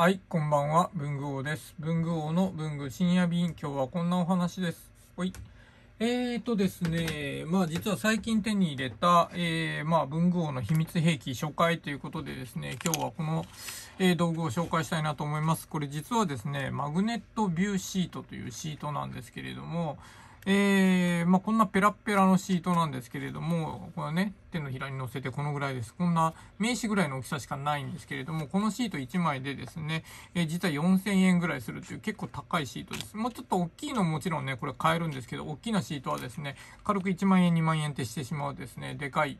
はい、こんばんは、文具王です。文具王の文具深夜便、今日はこんなお話です。ほい。えーとですね、まあ実は最近手に入れた、えー、まあ文具王の秘密兵器初回ということでですね、今日はこの、えー、道具を紹介したいなと思います。これ実はですね、マグネットビューシートというシートなんですけれども、えー、まあ、こんなペラペラのシートなんですけれども、これね、手のひらに乗せてこのぐらいです。こんな名刺ぐらいの大きさしかないんですけれども、このシート1枚でですね、えー、実は4000円ぐらいするという結構高いシートです。もうちょっと大きいのもちろんね、これ買えるんですけど、大きなシートはですね、軽く1万円、2万円ってしてしまうですね、でかい、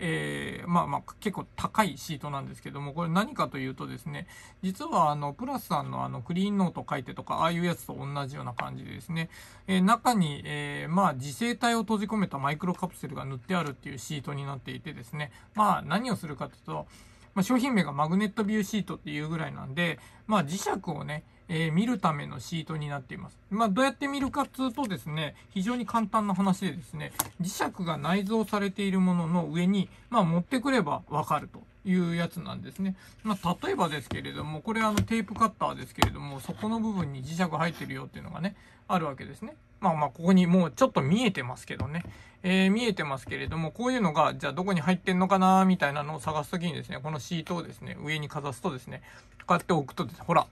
えー、まあまあ結構高いシートなんですけども、これ何かというとですね、実はあの、プラスさんのあの、クリーンノート書いてとか、ああいうやつと同じような感じでですね、え中にえー、まあ、自生体を閉じ込めたマイクロカプセルが塗ってあるっていうシートになっていてですね、まあ、何をするかというと、まあ、商品名がマグネットビューシートっていうぐらいなんで、まあ、磁石をね、えー、見るためのシートになっています。まあ、どうやって見るかっつうとですね、非常に簡単な話でですね、磁石が内蔵されているものの上に、まあ、持ってくればわかるというやつなんですね。まあ、例えばですけれども、これあのテープカッターですけれども、そこの部分に磁石入ってるよっていうのがね、あるわけですね。まあまあ、ここにもうちょっと見えてますけどね。えー、見えてますけれども、こういうのが、じゃあどこに入ってんのかなみたいなのを探すときにですね、このシートをですね、上にかざすとですね、こうやって置くとです、ね、ほら、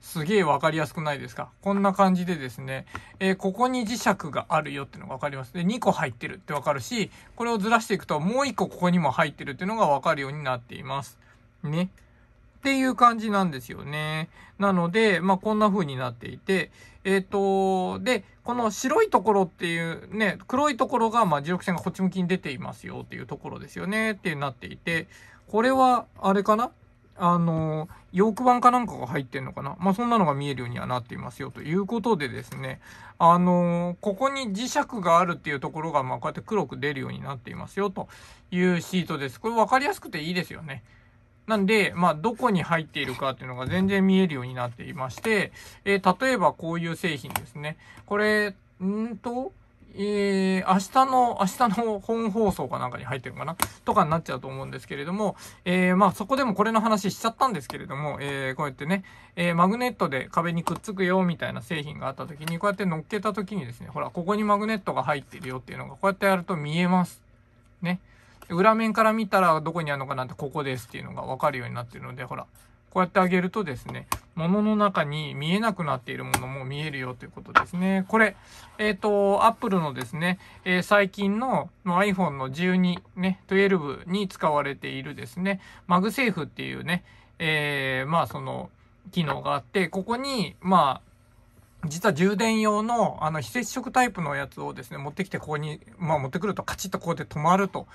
すげえわかりやすくないですかこんな感じでですね、えー、ここに磁石があるよっていうのがわかります。で、2個入ってるってわかるし、これをずらしていくともう1個ここにも入ってるっていうのがわかるようになっています。ね。っていう感じなんですよね。なので、まあ、こんな風になっていて、えっ、ー、と、で、この白いところっていうね、黒いところが、ま磁力線がこっち向きに出ていますよっていうところですよねってなっていて、これは、あれかなあの、ヨーク版かなんかが入ってんのかなまあ、そんなのが見えるようにはなっていますよということでですね、あの、ここに磁石があるっていうところが、まあ、こうやって黒く出るようになっていますよというシートです。これ分かりやすくていいですよね。なんで、まあ、どこに入っているかっていうのが全然見えるようになっていまして、えー、例えばこういう製品ですね。これ、んと、えー、明日の、明日の本放送かなんかに入ってるのかなとかになっちゃうと思うんですけれども、えー、まあそこでもこれの話しちゃったんですけれども、えー、こうやってね、えー、マグネットで壁にくっつくよみたいな製品があった時に、こうやって乗っけた時にですね、ほら、ここにマグネットが入ってるよっていうのが、こうやってやると見えます。ね。裏面から見たらどこにあるのかなってここですっていうのが分かるようになってるので、ほら、こうやってあげるとですね、物の中に見えなくなっているものも見えるよということですね。これ、えっ、ー、と、Apple のですね、えー、最近の iPhone の12、ね、12に使われているですね、マグセーフっていうね、えー、まあその、機能があって、ここに、まあ、実は充電用の、あの、非接触タイプのやつをですね、持ってきて、ここに、まあ、持ってくるとカチッとこうで止まると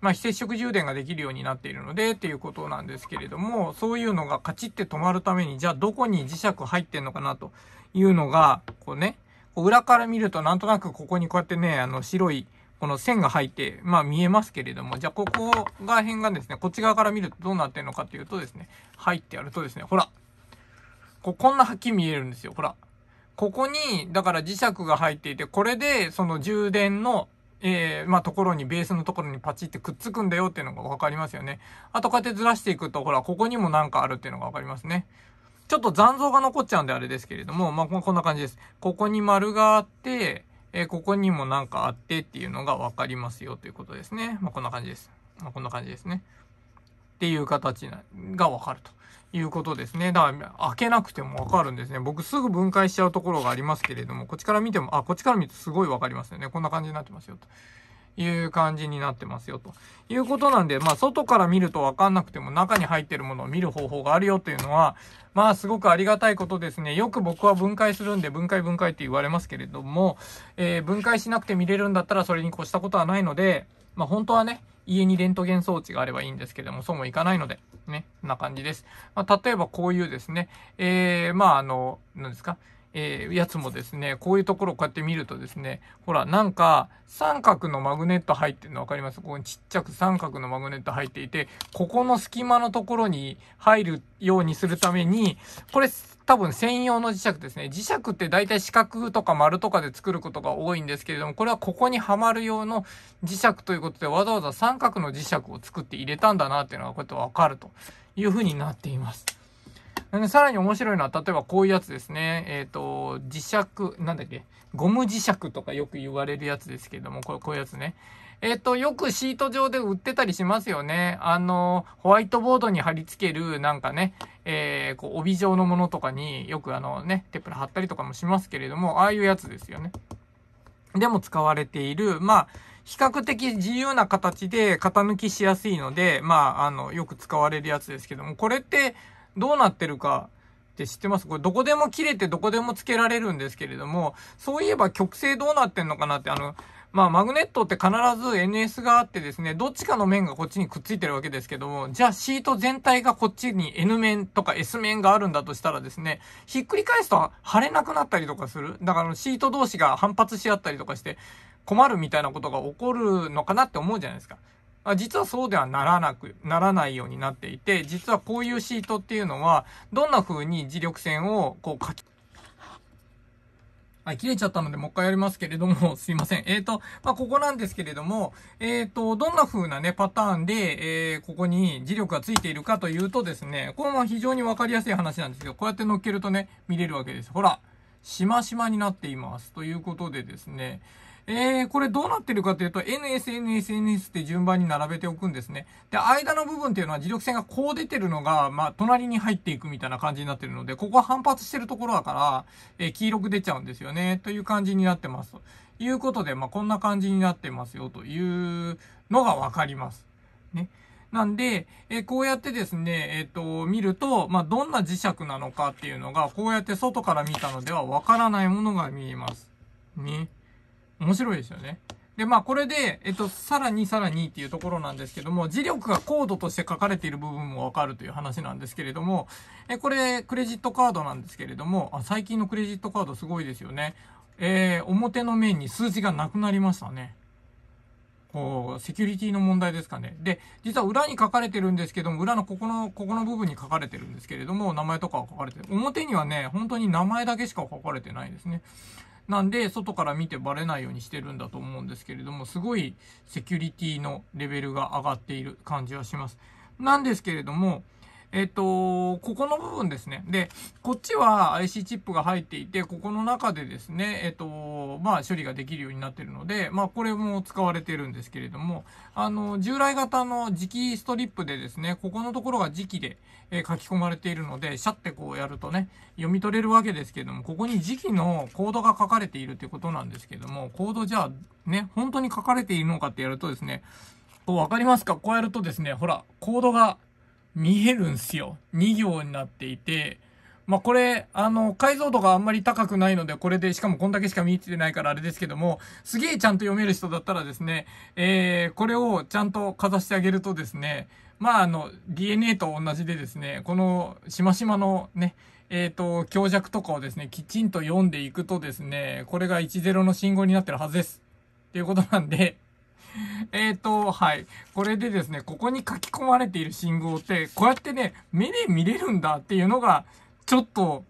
まあ、非接触充電ができるようになっているので、っていうことなんですけれども、そういうのがカチって止まるために、じゃあどこに磁石入ってんのかなというのが、こうね、裏から見るとなんとなくここにこうやってね、あの白いこの線が入って、まあ見えますけれども、じゃあここが辺がですね、こっち側から見るとどうなってるのかっていうとですね、入ってやるとですね、ほら、ここんなはっきり見えるんですよ、ほら。ここに、だから磁石が入っていて、これでその充電のえー、まあ、ところに、ベースのところにパチってくっつくんだよっていうのがわかりますよね。あと、こうやってずらしていくと、ほら、ここにもなんかあるっていうのがわかりますね。ちょっと残像が残っちゃうんであれですけれども、まあ、こんな感じです。ここに丸があって、えー、ここにもなんかあってっていうのがわかりますよということですね。まあ、こんな感じです。まあ、こんな感じですね。っていう形がわかるということですね。だから、開けなくてもわかるんですね。僕すぐ分解しちゃうところがありますけれども、こっちから見ても、あ、こっちから見るとすごいわかりますよね。こんな感じになってますよ、という感じになってますよ、ということなんで、まあ、外から見るとわかんなくても、中に入ってるものを見る方法があるよというのは、まあ、すごくありがたいことですね。よく僕は分解するんで、分解分解って言われますけれども、えー、分解しなくて見れるんだったら、それに越したことはないので、まあ、本当はね、家にレントゲン装置があればいいんですけども、そうもいかないので、ね、こんな感じです。まあ、例えばこういうですね、えー、まあ、あの、何ですか、えー、やつもですね、こういうところをこうやって見るとですね、ほら、なんか、三角のマグネット入ってるの分かりますここにちっちゃく三角のマグネット入っていて、ここの隙間のところに入るようにするために、これ、多分専用の磁石ですね。磁石って大体四角とか丸とかで作ることが多いんですけれども、これはここにはまる用の磁石ということで、わざわざ三角の磁石を作って入れたんだなっていうのがこうやってわかるというふうになっています。さらに面白いのは、例えばこういうやつですね。えっ、ー、と、磁石、なんだっけ、ゴム磁石とかよく言われるやつですけども、ここういうやつね。えっ、ー、と、よくシート上で売ってたりしますよね。あの、ホワイトボードに貼り付ける、なんかね、えー、こう、帯状のものとかによくあのね、テプラ貼ったりとかもしますけれども、ああいうやつですよね。でも使われている、まあ、比較的自由な形で型抜きしやすいので、まあ、あの、よく使われるやつですけども、これって、どうなってるかって知ってますこれどこでも切れてどこでもつけられるんですけれども、そういえば曲線どうなってんのかなってあの、まあ、マグネットって必ず NS があってですね、どっちかの面がこっちにくっついてるわけですけども、じゃあシート全体がこっちに N 面とか S 面があるんだとしたらですね、ひっくり返すと貼れなくなったりとかする。だからシート同士が反発し合ったりとかして困るみたいなことが起こるのかなって思うじゃないですか。あ実はそうではならなく、ならないようになっていて、実はこういうシートっていうのは、どんな風に磁力線をこう書き、はい、切れちゃったので、もう一回やりますけれども、すいません。えっ、ー、と、まあ、ここなんですけれども、えっ、ー、と、どんな風なね、パターンで、えー、ここに磁力がついているかというとですね、これも非常にわかりやすい話なんですけど、こうやって乗っけるとね、見れるわけです。ほら、しましまになっています。ということでですね、えー、これどうなってるかというと、NS、NS、NS って順番に並べておくんですね。で、間の部分っていうのは磁力線がこう出てるのが、まあ、隣に入っていくみたいな感じになってるので、ここは反発してるところだから、えー、黄色く出ちゃうんですよね、という感じになってます。ということで、まあ、こんな感じになってますよ、というのがわかります。ね。なんで、えこうやってですね、えっ、ー、と、見ると、まあ、どんな磁石なのかっていうのが、こうやって外から見たのではわからないものが見えます。ね。面白いですよね。で、まあ、これで、えっと、さらにさらにっていうところなんですけども、磁力がコードとして書かれている部分もわかるという話なんですけれども、え、これ、クレジットカードなんですけれども、あ、最近のクレジットカードすごいですよね。えー、表の面に数字がなくなりましたね。こう、セキュリティの問題ですかね。で、実は裏に書かれてるんですけども、裏のここの、ここの部分に書かれてるんですけれども、名前とかは書かれてる。表にはね、本当に名前だけしか書かれてないですね。なんで、外から見てバレないようにしてるんだと思うんですけれども、すごいセキュリティのレベルが上がっている感じはします。なんですけれども、えっ、とここの部分ですね。で、こっちは IC チップが入っていて、ここの中でですね、えっ、と、まあ、処理ができるようになってるので、まあ、これも使われてるんですけれども、あの、従来型の磁気ストリップでですね、ここのところが磁気で、え書き込まれているので、シャってこうやるとね、読み取れるわけですけれども、ここに磁気のコードが書かれているということなんですけれども、コードじゃあ、ね、本当に書かれているのかってやるとですね、こうわかりますかこうやるとですね、ほら、コードが、見えるんすよ。2行になっていて、まあ、これ、あの、解像度があんまり高くないので、これで、しかもこんだけしか見えてないからあれですけども、すげえちゃんと読める人だったらですね、えー、これをちゃんとかざしてあげるとですね、まあ、あの、DNA と同じでですね、この、しましまのね、えっ、ー、と、強弱とかをですね、きちんと読んでいくとですね、これが10の信号になってるはずです。っていうことなんで えっ、ー、と、はい。これでですね、ここに書き込まれている信号って、こうやってね、目で見れるんだっていうのが、ちょっと、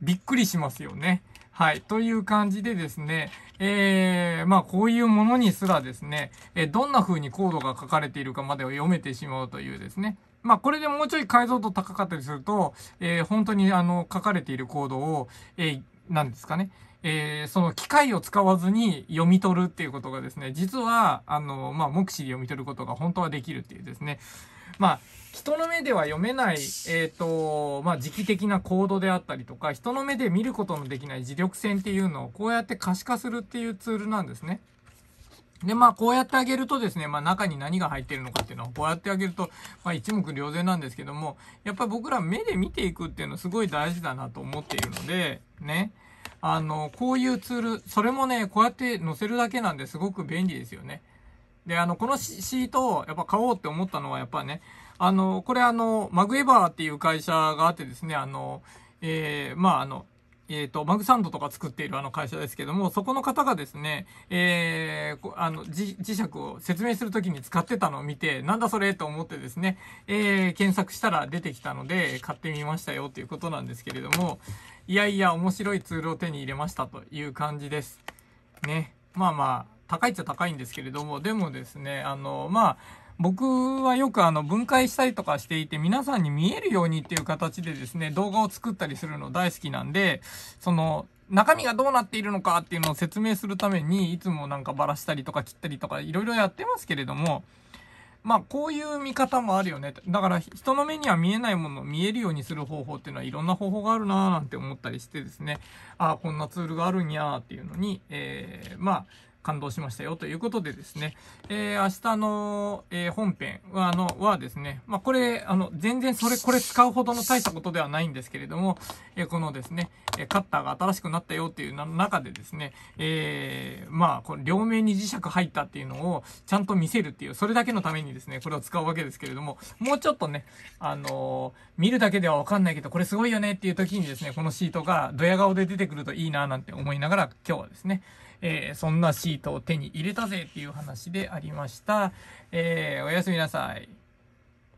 びっくりしますよね。はい。という感じでですね、えー、まあこういうものにすらですね、えー、どんな風にコードが書かれているかまでを読めてしまうというですね。まあこれでもうちょい解像度高かったりすると、えー、本当にあの書かれているコードを、えー、ですかね。えー、その機械を使わずに読み取るっていうことがですね、実は、あの、まあ、目視で読み取ることが本当はできるっていうですね、まあ、人の目では読めない、えっ、ー、と、まあ、時期的なコードであったりとか、人の目で見ることのできない磁力線っていうのをこうやって可視化するっていうツールなんですね。で、まあ、こうやってあげるとですね、まあ、中に何が入ってるのかっていうのをこうやってあげると、まあ、一目瞭然なんですけども、やっぱり僕ら目で見ていくっていうのすごい大事だなと思っているので、ね。あの、こういうツール、それもね、こうやって載せるだけなんですごく便利ですよね。で、あの、このシートをやっぱ買おうって思ったのはやっぱね、あの、これあの、マグエバーっていう会社があってですね、あの、えー、まああの、えっ、ー、と、マグサンドとか作っているあの会社ですけども、そこの方がですね、えー、あの、磁石を説明するときに使ってたのを見て、なんだそれと思ってですね、えー、検索したら出てきたので、買ってみましたよということなんですけれども、いやいや、面白いツールを手に入れましたという感じです。ね。まあまあ、高いっちゃ高いんですけれども、でもですね、あの、まあ、僕はよくあの分解したりとかしていて皆さんに見えるようにっていう形でですね動画を作ったりするの大好きなんでその中身がどうなっているのかっていうのを説明するためにいつもなんかバラしたりとか切ったりとかいろいろやってますけれどもまあこういう見方もあるよねだから人の目には見えないものを見えるようにする方法っていうのはいろんな方法があるなーなんて思ったりしてですねああこんなツールがあるんやーっていうのに、えまあ感動しましたよということでですね、えー、明日の、えー、本編は、あの、はですね、まあ、これ、あの、全然それ、これ使うほどの大したことではないんですけれども、えー、このですね、えカッターが新しくなったよっていう中でですね、えまあ、こ両面に磁石入ったっていうのをちゃんと見せるっていう、それだけのためにですね、これを使うわけですけれども、もうちょっとね、あの見るだけではわかんないけど、これすごいよねっていう時にですね、このシートがドヤ顔で出てくるといいななんて思いながら、今日はですね、えー、そんなシートを手に入れたぜっていう話でありました。えー、おやすみなさい。